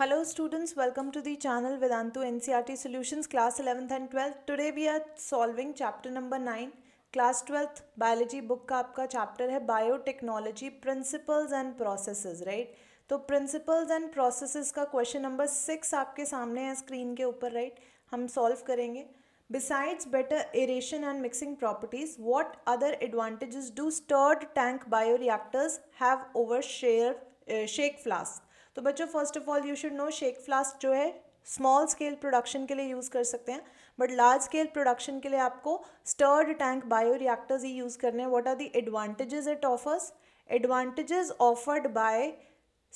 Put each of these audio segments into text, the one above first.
Hello students, welcome to the channel Vedantu NCRT Solutions class 11th and 12th. Today we are solving chapter number 9. Class twelfth biology book का आपका chapter है biotechnology principles and processes right तो principles and processes का question number six आपके सामने है screen के ऊपर राइट right? हम सॉल्व करेंगे besides better aeration and mixing properties what other advantages do stirred tank bioreactors have over share, uh, shake flask तो बच्चों first of all you should know shake flask जो है small scale production के लिए use कर सकते हैं but large scale production के लिए आपको स्टर्ड टैंक बायो रिएक्टर्स ही यूज़ करने हैं what are the advantages it offers advantages offered by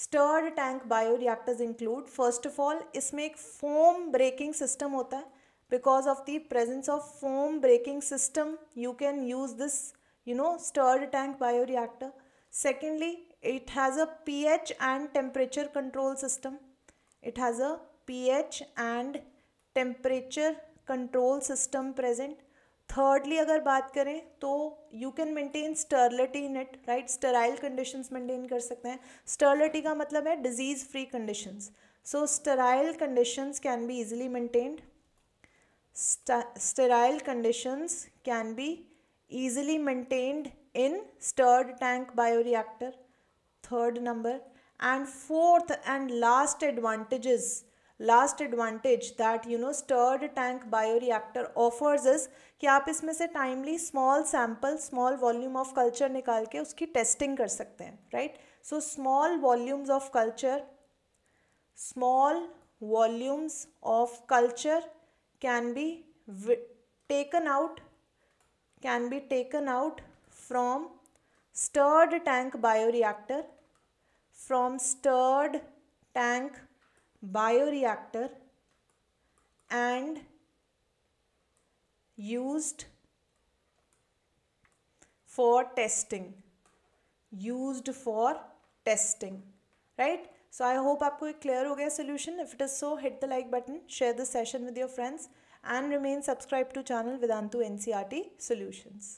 stirred tank bio reactors include first of all इसमें एक फोम ब्रेकिंग सिस्टम होता है because of the presence of foam breaking system you can use this you know stirred tank bio reactor Secondly, it has a pH and temperature control system. It has a pH and temperature control system present. thirdly agar baat kare to you can maintain sterility in it right sterile conditions maintain kar sakte hain sterility ka matlab hai disease free conditions so sterile conditions can be easily maintained St sterile conditions can be easily maintained in stirred tank bioreactor third number and fourth and last advantages last advantage that you know stirred tank bioreactor offers is कि आप इसमें से timely small sample small volume of culture निकाल के उसकी testing कर सकते हैं right so small volumes of culture small volumes of culture can be taken out can be taken out from stirred tank bioreactor from stirred tank bioreactor and used for testing used for testing right so i hope aapko ek clear ho gaya solution if it is so hit the like button share this session with your friends and remain subscribed to channel vedantu ncrt solutions